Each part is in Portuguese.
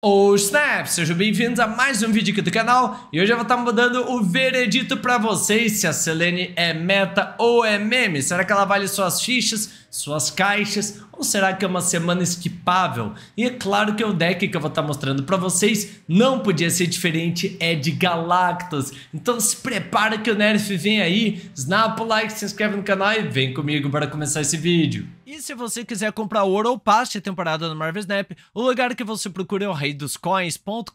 Ou oh, Snap, sejam bem-vindos a mais um vídeo aqui do canal E hoje eu vou estar mudando o veredito pra vocês Se a Selene é meta ou é meme Será que ela vale suas fichas, suas caixas Ou será que é uma semana esquipável? E é claro que é o deck que eu vou estar mostrando pra vocês Não podia ser diferente, é de Galactus Então se prepara que o nerf vem aí Snap o like, se inscreve no canal e vem comigo para começar esse vídeo e se você quiser comprar ouro ou passe temporada do Marvel Snap, o lugar que você procura é o reidoscoins.com.br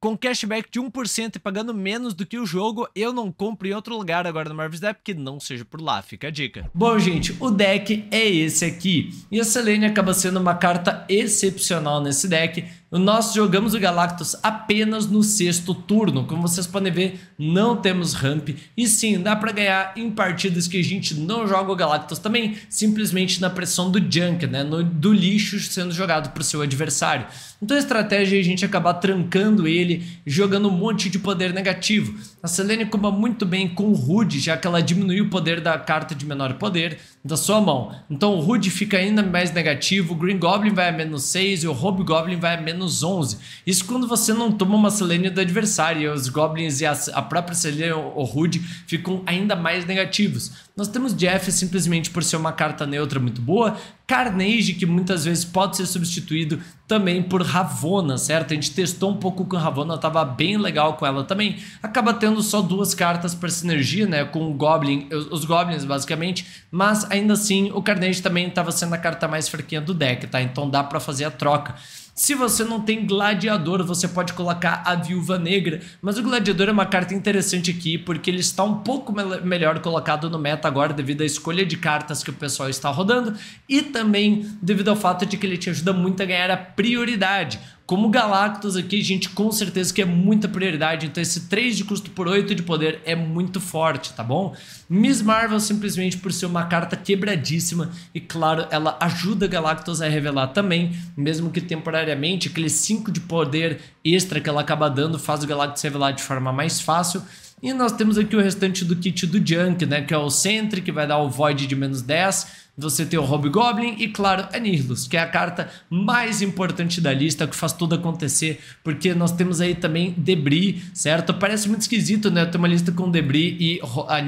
com cashback de 1% e pagando menos do que o jogo, eu não compro em outro lugar agora no Marvel's Snap, que não seja por lá, fica a dica. Bom, gente, o deck é esse aqui, e a Selene acaba sendo uma carta excepcional nesse deck, nós jogamos o Galactus apenas no sexto turno, como vocês podem ver, não temos ramp, e sim, dá para ganhar em partidas que a gente não joga o Galactus também, simplesmente na pressão do junk, né, no, do lixo sendo jogado pro seu adversário. Então a estratégia é a gente acabar trancando ele dele jogando um monte de poder negativo. A Selene comba muito bem com o Rude, já que ela diminuiu o poder da carta de menor poder da sua mão. Então o Rude fica ainda mais negativo, o Green Goblin vai a menos 6 e o Hobgoblin vai a menos 11. Isso quando você não toma uma Selene do adversário, e os Goblins e a, a própria Selene ou Rude ficam ainda mais negativos. Nós temos Jeff simplesmente por ser uma carta neutra muito boa, Carnage, que muitas vezes pode ser substituído também por Ravona, certo? A gente testou um pouco com Ravona, tava bem legal com ela também. Acaba tendo só duas cartas para sinergia, né? Com o Goblin, os, os Goblins basicamente, mas a ainda assim, o Carnage também estava sendo a carta mais fraquinha do deck, tá? Então dá para fazer a troca. Se você não tem gladiador, você pode colocar a viúva negra, mas o gladiador é uma carta interessante aqui porque ele está um pouco me melhor colocado no meta agora devido à escolha de cartas que o pessoal está rodando e também devido ao fato de que ele te ajuda muito a ganhar a prioridade. Como Galactus aqui, gente, com certeza que é muita prioridade, então esse 3 de custo por 8 de poder é muito forte, tá bom? Miss Marvel simplesmente por ser uma carta quebradíssima e claro, ela ajuda Galactus a revelar também, mesmo que temporariamente, aquele 5 de poder extra que ela acaba dando faz o Galactus revelar de forma mais fácil. E nós temos aqui o restante do kit do Junk, né, que é o Sentry, que vai dar o Void de menos 10, você tem o Hobgoblin e, claro, a Nihilus, que é a carta mais importante da lista, que faz tudo acontecer, porque nós temos aí também Debris, certo? Parece muito esquisito, né? Ter uma lista com Debris e a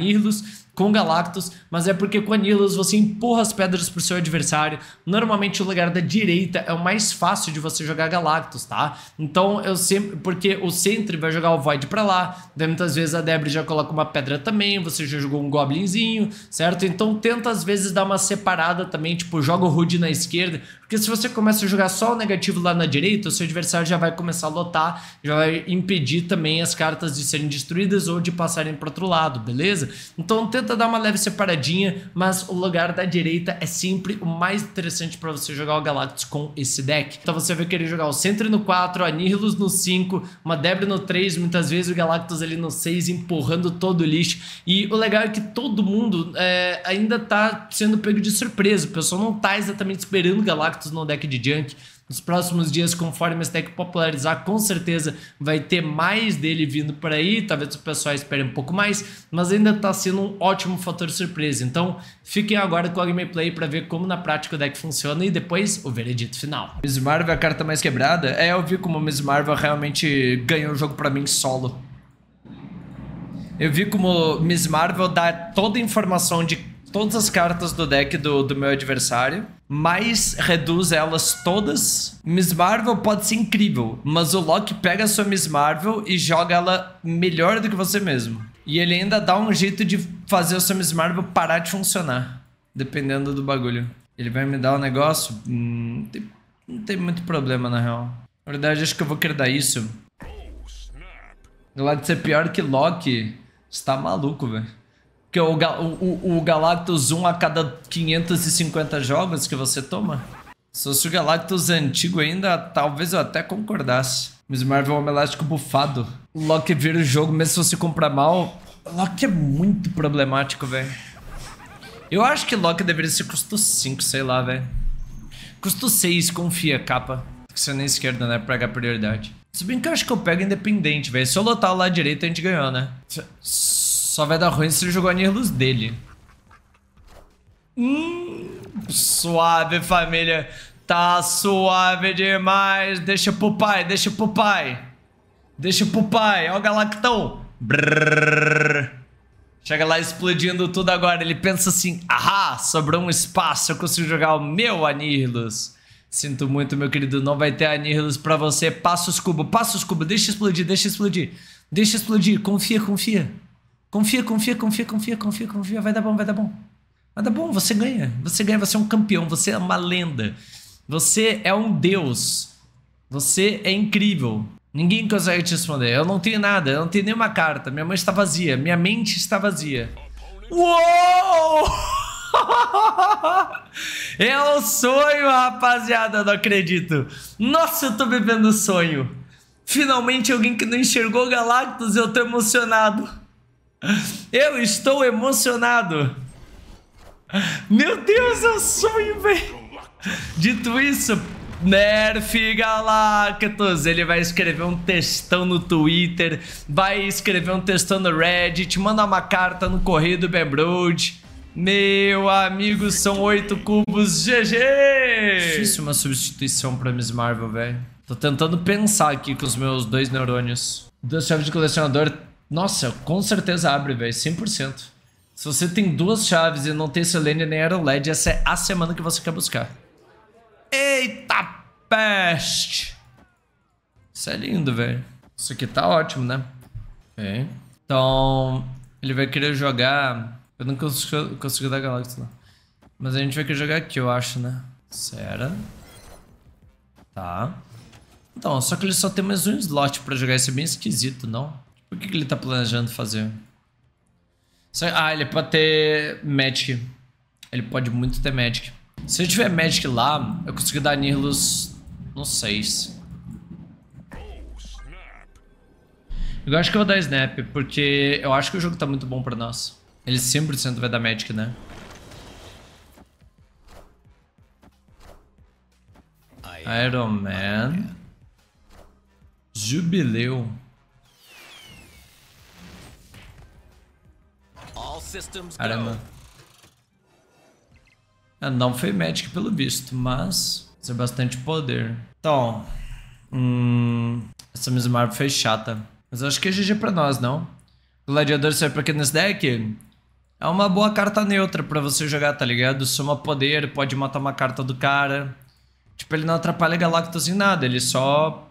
com Galactus, mas é porque com Anilus você empurra as pedras pro seu adversário. Normalmente o lugar da direita é o mais fácil de você jogar Galactus, tá? Então eu sempre. Porque o Sentry vai jogar o Void pra lá, daí muitas vezes a Debra já coloca uma pedra também, você já jogou um Goblinzinho, certo? Então tenta às vezes dar uma separada também, tipo, joga o Rude na esquerda, porque se você começa a jogar só o negativo lá na direita, o seu adversário já vai começar a lotar, já vai impedir também as cartas de serem destruídas ou de passarem para outro lado, beleza? Então tenta dar uma leve separadinha, mas o lugar da direita é sempre o mais interessante para você jogar o Galactus com esse deck. Então você vai querer jogar o Sentry no 4, a Nihilus no 5, uma Debre no 3, muitas vezes o Galactus ali no 6, empurrando todo o lixo. E o legal é que todo mundo é, ainda tá sendo pego de surpresa, o pessoal não tá exatamente esperando o Galactus impactos no deck de Junk. Nos próximos dias, conforme esse deck popularizar, com certeza vai ter mais dele vindo por aí. Talvez o pessoal espere um pouco mais, mas ainda está sendo um ótimo fator surpresa. Então, fiquem agora com a gameplay para ver como na prática o deck funciona e depois o veredito final. Miss Marvel, é a carta mais quebrada? É, eu vi como Miss Marvel realmente ganhou o jogo para mim solo. Eu vi como Miss Marvel dá toda a informação de todas as cartas do deck do, do meu adversário mas reduz elas todas. Miss Marvel pode ser incrível, mas o Loki pega a sua Miss Marvel e joga ela melhor do que você mesmo. E ele ainda dá um jeito de fazer a sua Miss Marvel parar de funcionar, dependendo do bagulho. Ele vai me dar um negócio? Hum, não, tem, não tem muito problema, na real. Na verdade, acho que eu vou querer dar isso. Do lado de ser pior que Loki, está maluco, velho. Que o, o, o Galactus 1 a cada 550 jogos que você toma? Se fosse o Galactus antigo ainda, talvez eu até concordasse. Mas Marvel é um elástico bufado. Loki vira o jogo, mesmo se você comprar mal. Loki é muito problemático, velho. Eu acho que Loki deveria ser custo 5, sei lá, velho. Custo 6, confia, capa. Você nem esquerda, né? Pega prioridade. Se bem que eu acho que eu pego independente, velho. Se eu lotar o lado direito, a gente ganhou, né? Se só vai dar ruim se ele jogar a luz dele. Hum, suave, família. Tá suave demais. Deixa pro pai, deixa pro pai. Deixa pro pai. Ó o Galactão. Brrr. Chega lá explodindo tudo agora. Ele pensa assim, ahá, sobrou um espaço. Eu consigo jogar o meu Anirlus. Sinto muito, meu querido. Não vai ter Anirlus pra você. Passa os cubos, passa os cubos. Deixa explodir, deixa explodir. Deixa explodir. Confia, confia. Confia, confia, confia, confia, confia, confia. Vai dar bom, vai dar bom. Vai dar bom, você ganha. Você ganha, você é um campeão, você é uma lenda. Você é um deus. Você é incrível. Ninguém consegue te responder. Eu não tenho nada, eu não tenho nenhuma carta. Minha mão está vazia, minha mente está vazia. Uou! é o sonho, rapaziada, eu não acredito. Nossa, eu tô bebendo sonho. Finalmente alguém que não enxergou Galactus, eu tô emocionado. Eu estou emocionado. Meu Deus, é um sonho, velho. Dito isso, Nerf Galactus, ele vai escrever um textão no Twitter, vai escrever um textão no Reddit, manda uma carta no correio do Bebroad. Meu amigo, são oito cubos, GG! Difícil uma substituição pra Miss Marvel, velho. Tô tentando pensar aqui com os meus dois neurônios. Duas chaves de colecionador, nossa, com certeza abre, velho, 100%. Se você tem duas chaves e não tem Selene nem Aero LED, essa é a semana que você quer buscar. Eita peste! Isso é lindo, velho. Isso aqui tá ótimo, né? Bem. É. Então, ele vai querer jogar... Eu não consigo, consigo dar Galactus lá. Mas a gente vai querer jogar aqui, eu acho, né? Será? Tá. Então, só que ele só tem mais um slot pra jogar. Isso é bem esquisito, não? O que, que ele tá planejando fazer? Ah, ele pode ter Magic. Ele pode muito ter Magic. Se eu tiver Magic lá, eu consigo dar Nihilus no 6. Eu acho que eu vou dar Snap, porque eu acho que o jogo tá muito bom pra nós. Ele 100% vai dar Magic, né? Iron Man. Jubileu. Caramba. Não foi Magic pelo visto, mas é bastante poder. Então, hum, essa Miss Marvel foi chata. Mas acho que é GG pra nós, não? Gladiador serve pra quê nesse deck? É uma boa carta neutra pra você jogar, tá ligado? Soma poder, pode matar uma carta do cara. Tipo, ele não atrapalha Galactus em nada, ele só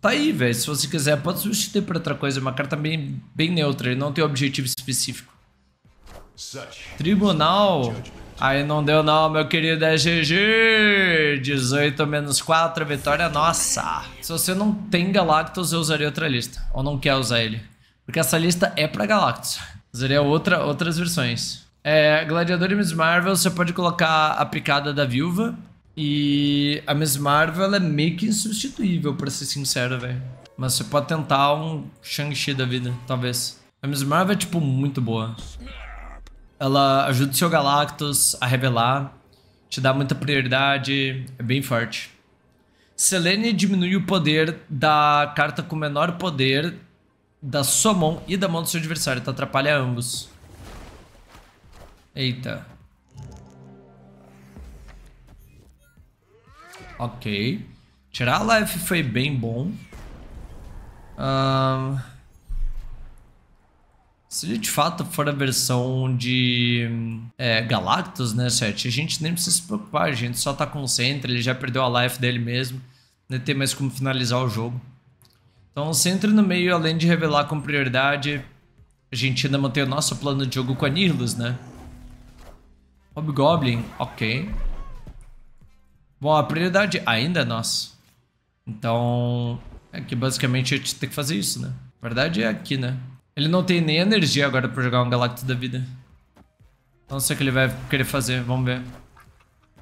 tá aí, velho. Se você quiser, pode substituir por outra coisa. É uma carta bem, bem neutra, ele não tem objetivo específico. Tribunal. Aí não deu não, meu querido, é GG. 18 menos 4, vitória nossa. Se você não tem Galactus, eu usaria outra lista. Ou não quer usar ele. Porque essa lista é pra Galactus. Usaria outra, outras versões. É, Gladiador e Miss Marvel, você pode colocar a picada da viúva. E a Miss Marvel é meio que insubstituível, pra ser sincero, velho. Mas você pode tentar um Shang-Chi da vida, talvez. A Miss Marvel é, tipo, muito boa. Ela ajuda o seu Galactus a revelar, te dá muita prioridade, é bem forte. Selene diminui o poder da carta com menor poder da sua mão e da mão do seu adversário, então atrapalha ambos. Eita. Ok. Tirar a life foi bem bom. Ahn... Se de fato for a versão de é, Galactus, né, Seth? A gente nem precisa se preocupar, a gente só tá com o Sentry, ele já perdeu a life dele mesmo, não né, tem mais como finalizar o jogo. Então, o Sentry no meio, além de revelar com prioridade, a gente ainda mantém o nosso plano de jogo com a Nihilus, né? Hobgoblin, ok. Bom, a prioridade ainda é nossa. Então, é que basicamente a gente tem que fazer isso, né? A verdade é aqui, né? Ele não tem nem energia agora pra jogar um Galactus da vida. Não sei o que ele vai querer fazer, vamos ver.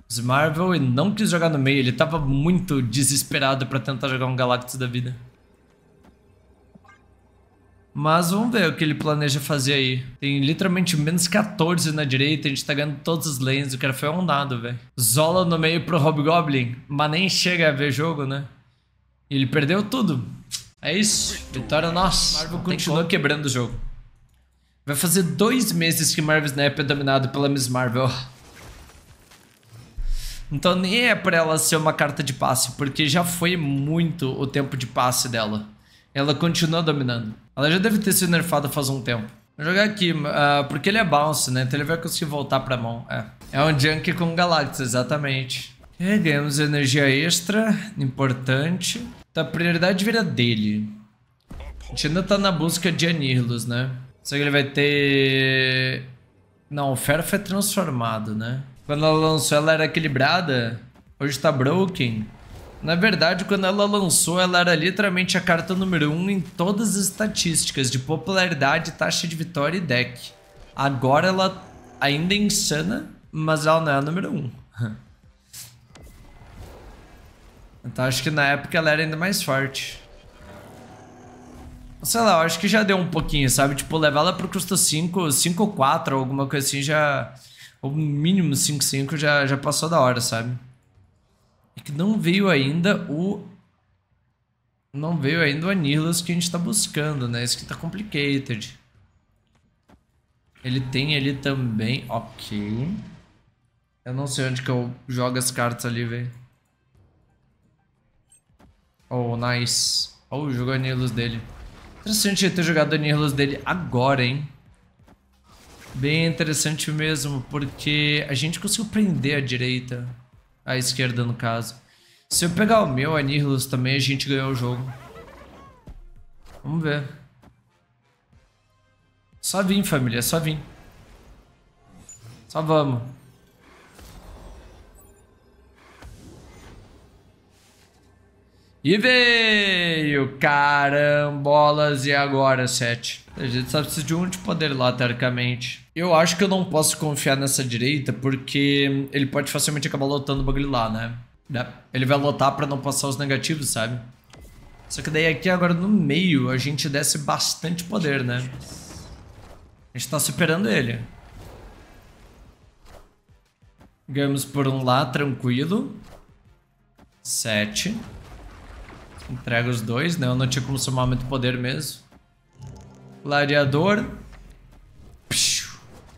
Os Marvel e não quis jogar no meio, ele tava muito desesperado pra tentar jogar um Galactus da vida. Mas vamos ver o que ele planeja fazer aí. Tem literalmente menos 14 na direita, a gente tá ganhando todas as lanes, o cara foi um velho. Zola no meio pro Hobgoblin, mas nem chega a ver jogo, né? E ele perdeu tudo. É isso. Vitória nossa. Marvel continua quebrando o jogo. Vai fazer dois meses que Marvel Snap é dominado pela Miss Marvel. Então nem é pra ela ser uma carta de passe, porque já foi muito o tempo de passe dela. Ela continua dominando. Ela já deve ter sido nerfada faz um tempo. Vou jogar aqui, uh, porque ele é bounce, né? Então ele vai conseguir voltar pra mão. É, é um junk com Galactus, exatamente. E é, ganhamos energia extra, importante. Tá, a prioridade vira dele. A gente ainda tá na busca de Anirlos, né? Só que ele vai ter... Não, o Fera foi transformado, né? Quando ela lançou, ela era equilibrada. Hoje tá broken. Na verdade, quando ela lançou, ela era literalmente a carta número 1 um em todas as estatísticas de popularidade, taxa de vitória e deck. Agora ela ainda é insana, mas ela não é a número 1. Um. Então acho que na época ela era ainda mais forte. Sei lá, acho que já deu um pouquinho, sabe? Tipo, levar ela pro custo 5, 5 ou 4, alguma coisa assim, já... O mínimo 5, 5, já, já passou da hora, sabe? É que não veio ainda o... Não veio ainda o Anirlos que a gente tá buscando, né? Isso que tá complicated. Ele tem ali também... Ok. Eu não sei onde que eu jogo as cartas ali, velho. Oh, nice. Olha o jogo Anirlos dele. Interessante ter jogado Anirlos dele agora, hein? Bem interessante mesmo, porque a gente conseguiu prender a direita. A esquerda, no caso. Se eu pegar o meu Anirlos também, a gente ganhou o jogo. Vamos ver. Só vim, família, só vim. Só vamos. E veio! Carambolas! E agora, sete. A gente só precisa de um de poder lá, teoricamente. Eu acho que eu não posso confiar nessa direita, porque ele pode facilmente acabar lotando o bagulho lá, né? né? Ele vai lotar pra não passar os negativos, sabe? Só que daí aqui agora no meio a gente desce bastante poder, né? A gente tá superando ele. Ganhamos por um lá, tranquilo. Sete. Entrega os dois, né? Eu não tinha como somar muito poder mesmo. Gladiador.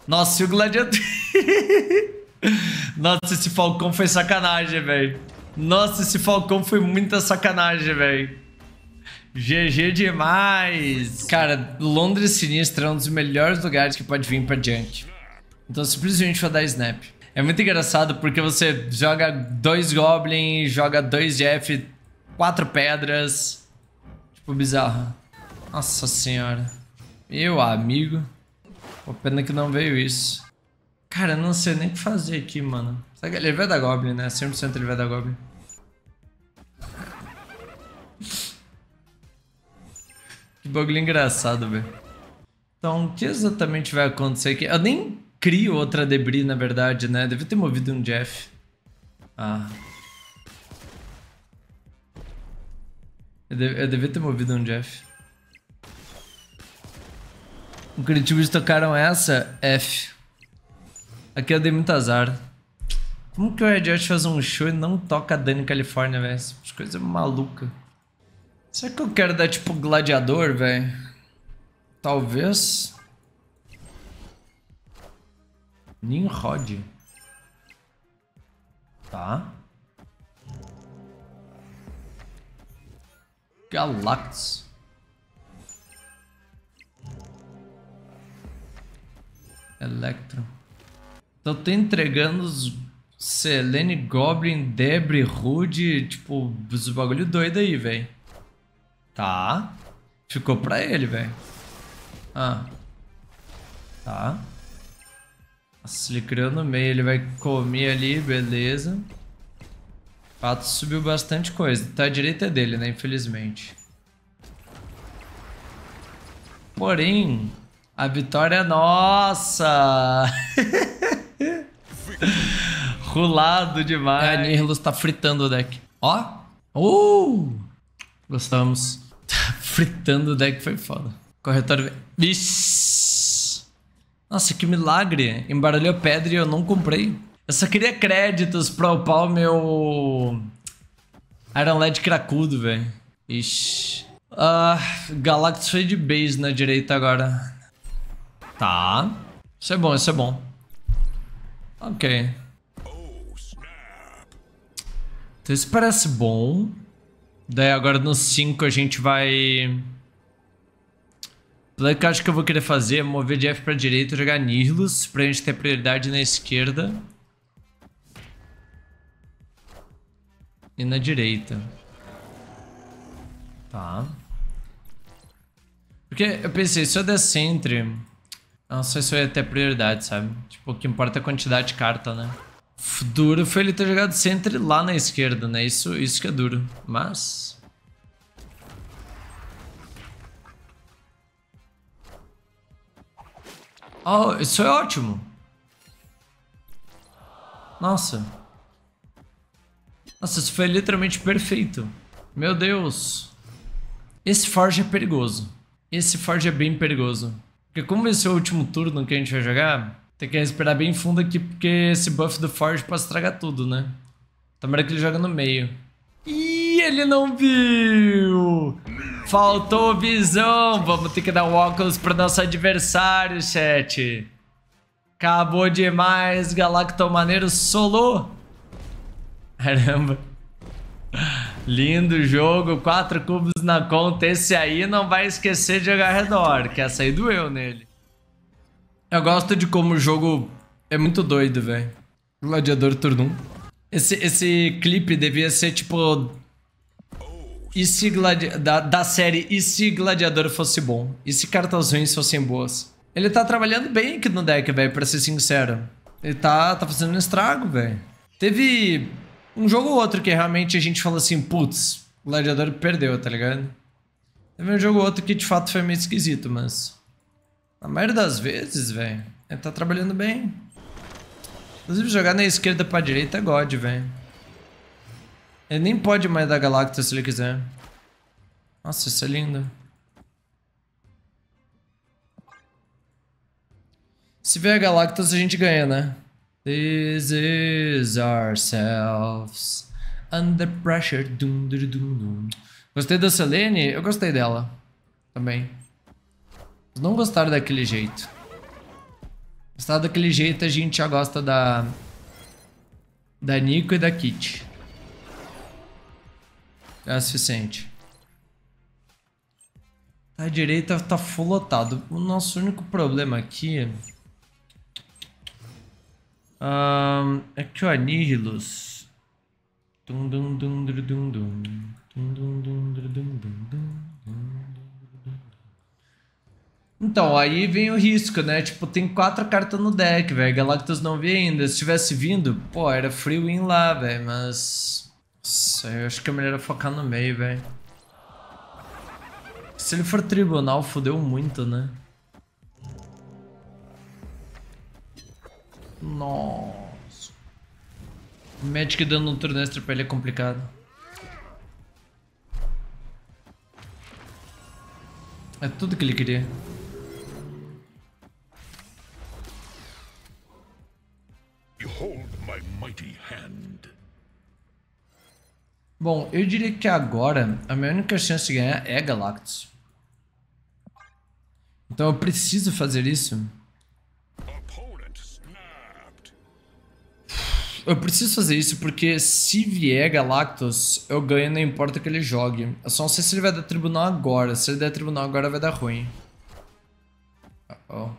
Nossa, e o gladiador... Nossa, esse falcão foi sacanagem, velho. Nossa, esse falcão foi muita sacanagem, velho. GG demais! Cara, Londres Sinistra é um dos melhores lugares que pode vir pra diante. Então simplesmente vou dar snap. É muito engraçado porque você joga dois Goblin, joga dois Jeff, Quatro pedras. Tipo, bizarro. Nossa senhora. Meu amigo. Pô, pena que não veio isso. Cara, eu não sei nem o que fazer aqui, mano. Ele é vai da Goblin, né? 100% ele é vai da Goblin. que bagulho engraçado, velho. Então, o que exatamente vai acontecer aqui? Eu nem crio outra debris, na verdade, né? Deve ter movido um Jeff. Ah, Eu, eu devia ter movido um Jeff. O Curitiba tipo tocaram essa, F. Aqui eu dei muito azar. Como que o Red Hot faz um show e não toca Dani Califórnia, velho? As coisas é malucas. Será que eu quero dar tipo gladiador, velho? Talvez. Nimrod. Tá. Galactus. Electro. Então tô entregando os Selene, Goblin, Debre, Rude, tipo, os bagulho doido aí, velho. Tá. Ficou pra ele, velho. Ah. Tá. Nossa, ele criou no meio, ele vai comer ali, beleza. Pato subiu bastante coisa. Tá à direita é dele, né? Infelizmente. Porém, a vitória é nossa! Rulado demais. É, a Nihilus tá fritando o deck. Ó! Uh! Gostamos. Tá fritando o deck, foi foda. Corretor... Vixe! Nossa, que milagre! Embaralhou pedra e eu não comprei. Eu só queria créditos pra upar o meu... Iron Led cracudo, velho. Ixi. Ah, uh, Galactus foi de base na direita agora. Tá. Isso é bom, isso é bom. Ok. Então isso parece bom. Daí agora no 5 a gente vai... O que eu acho que eu vou querer fazer é mover de F pra direita e jogar Nihilus pra gente ter prioridade na esquerda. e na direita. Tá. Porque eu pensei, se eu der sentry, Não sei se eu ia ter prioridade, sabe? Tipo, o que importa é a quantidade de carta, né? Duro foi ele ter jogado sentry lá na esquerda, né? Isso, isso que é duro. Mas... Oh, isso é ótimo. Nossa. Nossa, isso foi literalmente perfeito. Meu Deus. Esse Forge é perigoso. Esse Forge é bem perigoso. Porque como vai ser é o último turno que a gente vai jogar, tem que respirar bem fundo aqui, porque esse buff do Forge pode estragar tudo, né? Tomara que ele joga no meio. Ih, ele não viu! Faltou visão! Vamos ter que dar um óculos pro nosso adversário, chat. Acabou demais, Maneiro solou. Caramba. Lindo jogo, quatro cubos na conta. Esse aí não vai esquecer de jogar redor, que essa aí doeu nele. Eu gosto de como o jogo é muito doido, velho. Gladiador turno 1. Esse, esse clipe devia ser tipo. E se gladi... da, da série E se Gladiador fosse bom? E se cartas ruins fossem boas? Ele tá trabalhando bem aqui no deck, velho, pra ser sincero. Ele tá, tá fazendo um estrago, velho. Teve um jogo ou outro que realmente a gente falou assim, putz, o Gladiador perdeu, tá ligado? Teve um jogo ou outro que de fato foi meio esquisito, mas... Na maioria das vezes, velho, ele tá trabalhando bem. Inclusive jogar na esquerda pra direita é god, velho. Ele nem pode mais dar Galactus se ele quiser. Nossa, isso é lindo. Se vier Galactus, a gente ganha, né? This is ourselves under pressure. Dum, dum, dum, dum. Gostei da Selene? Eu gostei dela também. Não gostaram daquele jeito. Gostaram daquele jeito, a gente já gosta da. Da Nico e da Kit. É o suficiente. A tá direita tá full lotado. O nosso único problema aqui. Um, é Nihilus. Dum, dum, então, aí vem o risco, né? Tipo, tem quatro cartas no deck, velho. Galactus não vi ainda. Se tivesse vindo, pô, era free win lá, velho. Mas. Nossa, eu acho que é melhor focar no meio, velho. Se ele for tribunal, fodeu muito, né? Nossa. Magic dando um turno extra pra ele é complicado. É tudo que ele queria. Bom, eu diria que agora a minha única chance de ganhar é Galactus. Então eu preciso fazer isso Eu preciso fazer isso porque se vier Galactus, eu ganho não importa que ele jogue. Eu só não sei se ele vai dar tribunal agora. Se ele der tribunal agora vai dar ruim. Uh -oh.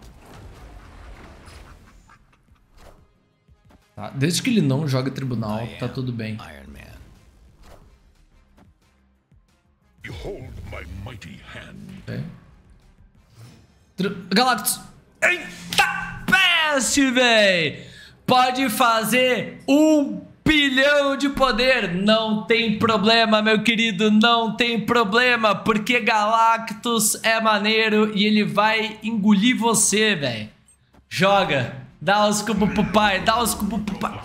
Tá, desde que ele não jogue tribunal, tá tudo bem. Iron Man. Behold my mighty hand. Galactus! Eita peste, véi! pode fazer um bilhão de poder. Não tem problema, meu querido, não tem problema, porque Galactus é maneiro e ele vai engolir você, velho. Joga, dá os cubos pro pai, dá os cubos pro pai.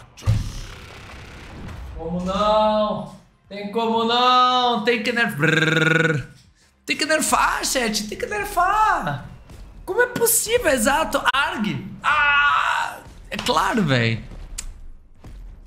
Como não? Tem como não? Tem que nerfar. Tem que nerfar, chat, tem que nerfar. Como é possível, exato? Arg! Ah! É claro, velho.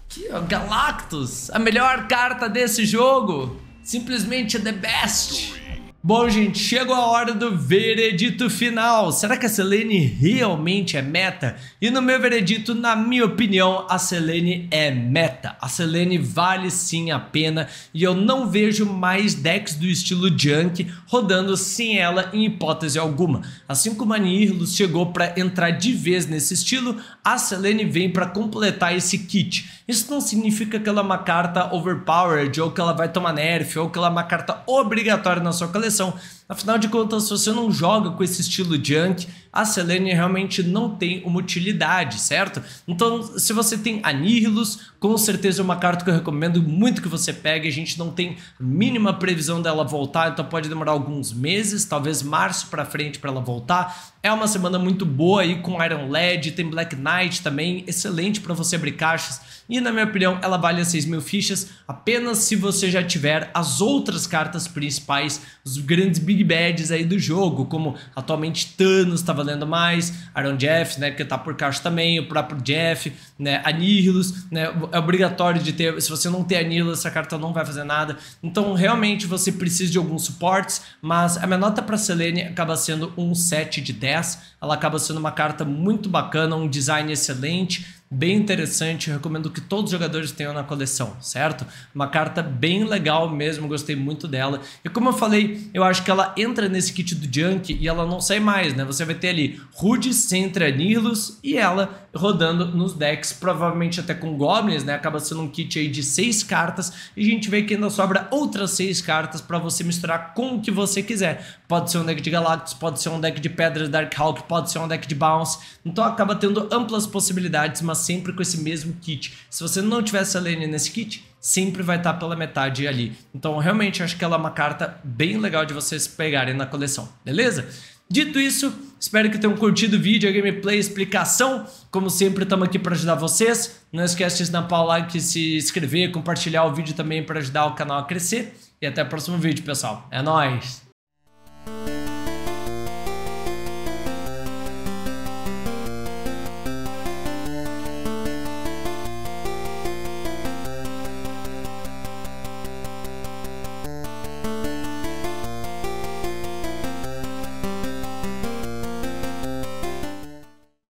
Aqui, ó, Galactus, a melhor carta desse jogo. Simplesmente the best. Bom, gente, chegou a hora do veredito final. Será que a Selene realmente é meta? E no meu veredito, na minha opinião, a Selene é meta. A Selene vale sim a pena e eu não vejo mais decks do estilo Junk rodando sem ela em hipótese alguma. Assim como a Nihilus chegou para entrar de vez nesse estilo, a Selene vem para completar esse kit. Isso não significa que ela é uma carta overpowered, ou que ela vai tomar nerf, ou que ela é uma carta obrigatória na sua coleção. Afinal de contas, se você não joga com esse estilo junk, a Selene realmente não tem uma utilidade, certo? Então, se você tem Anihilus, com certeza é uma carta que eu recomendo muito que você pegue. A gente não tem mínima previsão dela voltar, então pode demorar alguns meses, talvez março para frente para ela voltar. É uma semana muito boa aí com Iron Led, tem Black Knight também, excelente para você abrir caixas. E na minha opinião, ela vale as 6 mil fichas apenas se você já tiver as outras cartas principais, os grandes big bads aí do jogo, como atualmente Thanos estava valendo mais, Aaron Jeff né, que tá por caixa também, o próprio Jeff, né, Anihilus, né, é obrigatório de ter, se você não tem Anihilus, essa carta não vai fazer nada. Então, realmente, você precisa de alguns suportes, mas a minha nota para Selene acaba sendo um 7 de 10, ela acaba sendo uma carta muito bacana, um design excelente, bem interessante. Eu recomendo que todos os jogadores tenham na coleção, certo? Uma carta bem legal mesmo, gostei muito dela. E como eu falei, eu acho que ela entra nesse kit do Junk e ela não sai mais, né? Você vai ter ali Rude, Sentra, Nihilus e ela rodando nos decks, provavelmente até com goblins, né? Acaba sendo um kit aí de seis cartas e a gente vê que ainda sobra outras seis cartas para você misturar com o que você quiser. Pode ser um deck de Galactus, pode ser um deck de Pedras dark hawk pode ser um deck de Bounce. Então acaba tendo amplas possibilidades, mas sempre com esse mesmo kit. Se você não tivesse a Lane nesse kit, sempre vai estar tá pela metade ali. Então realmente acho que ela é uma carta bem legal de vocês pegarem na coleção, beleza? Dito isso, Espero que tenham curtido o vídeo, a gameplay, a explicação. Como sempre, estamos aqui para ajudar vocês. Não esquece de dar o like, se inscrever, compartilhar o vídeo também para ajudar o canal a crescer. E até o próximo vídeo, pessoal. É nóis!